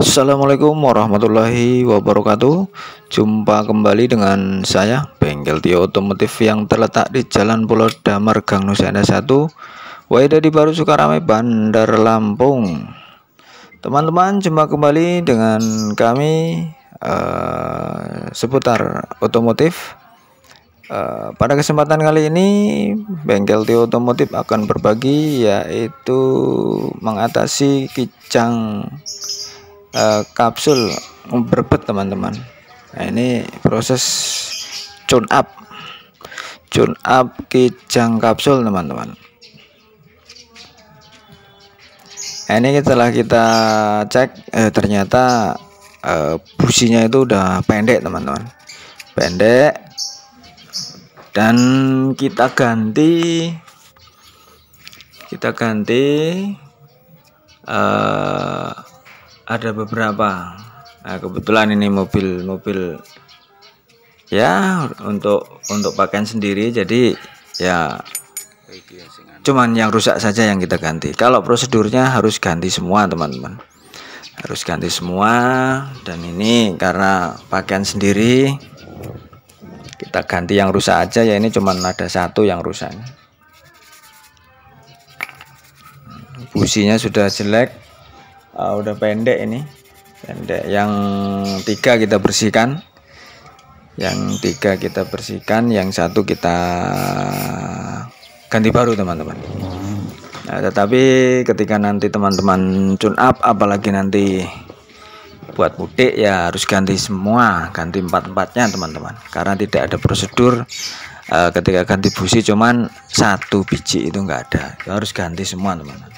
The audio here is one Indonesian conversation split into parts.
Assalamualaikum warahmatullahi wabarakatuh Jumpa kembali dengan saya Bengkel Tio Otomotif yang terletak di Jalan Pulau Damar Gang Nusantara 1 Waida di Baru Sukarame Bandar Lampung Teman-teman jumpa kembali dengan kami uh, seputar otomotif uh, Pada kesempatan kali ini Bengkel Tio Otomotif akan berbagi yaitu mengatasi kicang. Eh, kapsul berbet teman-teman nah ini proses tune up tune up kijang kapsul teman-teman nah, ini setelah kita cek eh, ternyata eh, businya itu udah pendek teman-teman pendek dan kita ganti kita ganti eh, ada beberapa nah, kebetulan ini mobil-mobil ya untuk untuk pakaian sendiri jadi ya cuman yang rusak saja yang kita ganti kalau prosedurnya harus ganti semua teman-teman harus ganti semua dan ini karena pakaian sendiri kita ganti yang rusak aja ya ini cuman ada satu yang rusak businya sudah jelek uh, udah pendek ini pendek yang tiga kita bersihkan yang tiga kita bersihkan yang satu kita ganti baru teman-teman nah, tetapi ketika nanti teman-teman tune up apalagi nanti buat mudik ya harus ganti semua ganti empat-empatnya teman-teman karena tidak ada prosedur uh, ketika ganti busi cuman satu biji itu enggak ada ya harus ganti semua teman-teman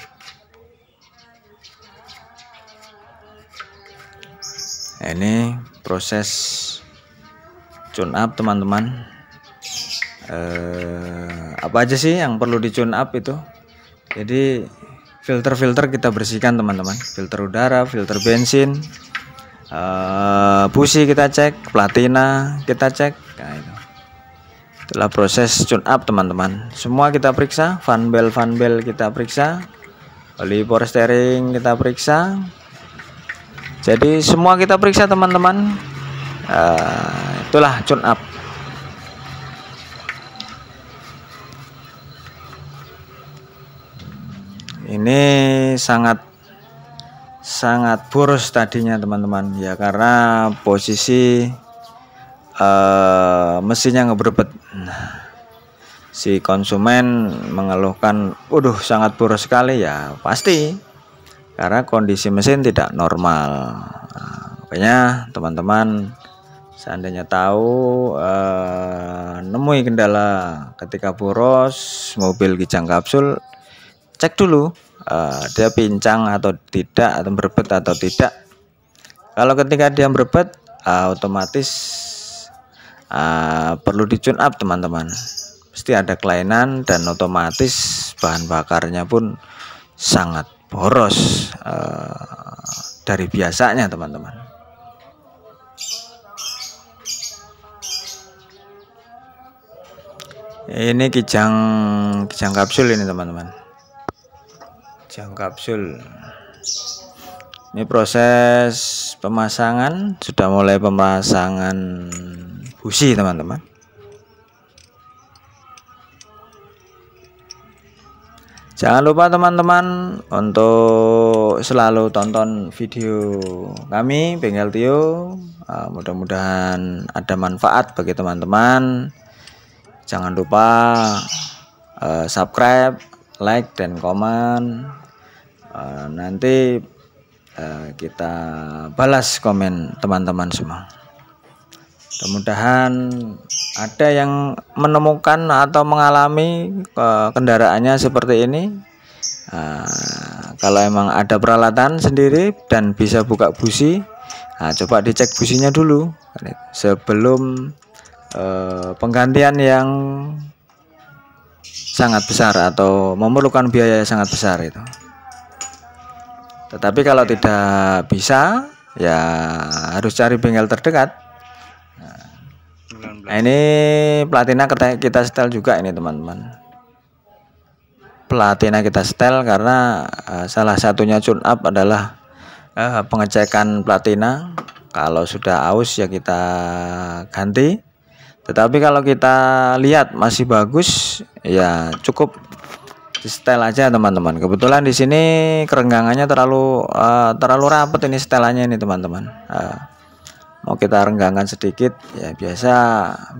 nah, ini proses tune up teman-teman eh, apa aja sih yang perlu di tune up itu jadi filter-filter kita bersihkan teman-teman filter udara filter bensin Uh, eh, busi kita cek platina kita cek nah, itu. itulah proses tune up teman-teman semua kita periksa fan bell fan bell kita periksa oli steering kita periksa jadi semua kita periksa teman-teman uh, itulah tune up ini sangat sangat boros tadinya teman-teman ya karena posisi uh, mesinnya ngebrebet nah, si konsumen mengeluhkan waduh sangat boros sekali ya pasti karena kondisi mesin tidak normal nah, makanya teman-teman seandainya tahu eh, nemui kendala ketika boros mobil kijang kapsul cek dulu eh, dia pincang atau tidak atau berbet atau tidak kalau ketika dia berbet eh, otomatis eh, perlu di tune up teman-teman Pasti ada kelainan dan otomatis bahan bakarnya pun sangat boros uh, dari biasanya teman-teman ini kijang kijang kapsul ini teman-teman kijang kapsul ini proses pemasangan sudah mulai pemasangan busi teman-teman Jangan lupa teman-teman untuk selalu tonton video kami Bengkel Tio. Ah, mudah-mudahan ada manfaat bagi teman-teman. Jangan lupa eh, subscribe, like dan komen. Eh, nanti eh, kita balas komen teman-teman semua mudah-mudahan ada yang menemukan atau mengalami kendaraannya seperti ini nah, kalau emang ada peralatan sendiri dan bisa buka busi nah, coba dicek businya dulu sebelum eh, penggantian yang sangat besar atau memerlukan biaya yang sangat besar itu tetapi kalau tidak bisa ya harus cari bengkel terdekat Nah, ini platina kita, kita setel juga ini teman-teman. Platina kita setel karena uh, salah satunya tune up adalah uh, pengecekan platina. Kalau sudah aus ya kita ganti. Tetapi kalau kita lihat masih bagus ya cukup di setel aja teman-teman. Kebetulan di sini kerenggangannya terlalu uh, terlalu rapet ini setelannya ini teman-teman. Uh, mau kita renggangkan sedikit ya biasa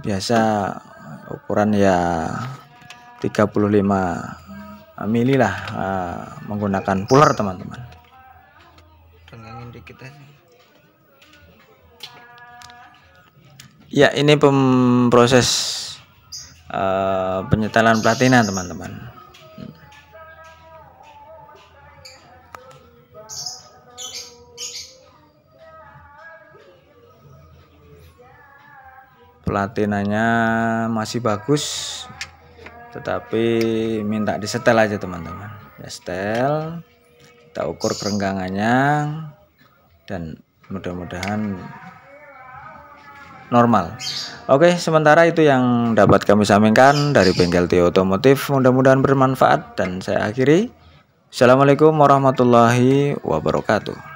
biasa ukuran ya 35 mili lah uh, menggunakan puller teman-teman renggangin dikit ya ini proses uh, penyetelan platina teman-teman platinanya masih bagus tetapi minta disetel aja teman-teman ya setel kita ukur kerenggangannya dan mudah-mudahan normal Oke sementara itu yang dapat kami sampaikan dari bengkel Tio Otomotif mudah-mudahan bermanfaat dan saya akhiri Assalamualaikum warahmatullahi wabarakatuh